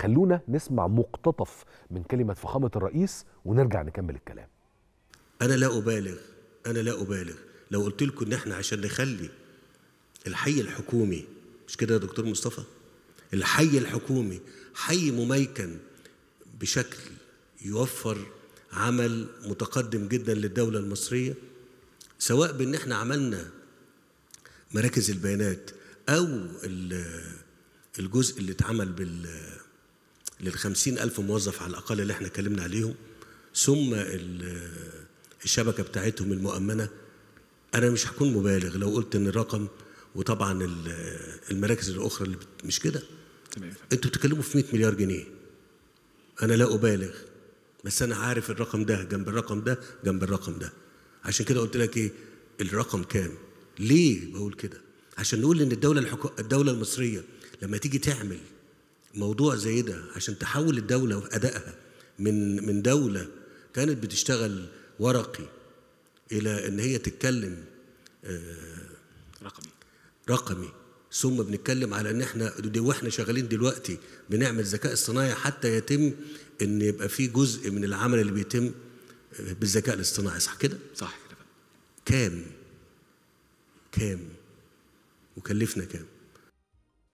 خلونا نسمع مقتطف من كلمة فخامة الرئيس ونرجع نكمل الكلام أنا لا أبالغ أنا لا أبالغ لو قلت لكم إن إحنا عشان نخلي الحي الحكومي مش كده يا دكتور مصطفى الحي الحكومي حي مميكن بشكل يوفر عمل متقدم جدا للدولة المصرية سواء بأن احنا عملنا مراكز البيانات أو الجزء اللي اتعمل بال للخمسين ألف موظف على الأقل اللي احنا اتكلمنا عليهم ثم الشبكة بتاعتهم المؤمنة أنا مش هكون مبالغ لو قلت إن الرقم وطبعا المراكز الأخرى اللي مش كده أنتوا بتتكلموا في 100 مليار جنيه أنا لا أبالغ بس أنا عارف الرقم ده جنب الرقم ده جنب الرقم ده عشان كده قلت لك إيه الرقم كام ليه بقول كده عشان نقول إن الدولة الحكو... الدولة المصرية لما تيجي تعمل موضوع زي ده عشان تحول الدولة وأدائها من من دولة كانت بتشتغل ورقي إلى إن هي تتكلم آه، رقمي رقمي ثم بنتكلم على ان احنا واحنا شغالين دلوقتي بنعمل ذكاء اصطناعي حتى يتم ان يبقى في جزء من العمل اللي بيتم آه، بالذكاء الاصطناعي صح كده؟ صح كده كام؟ كام؟ وكلفنا كام؟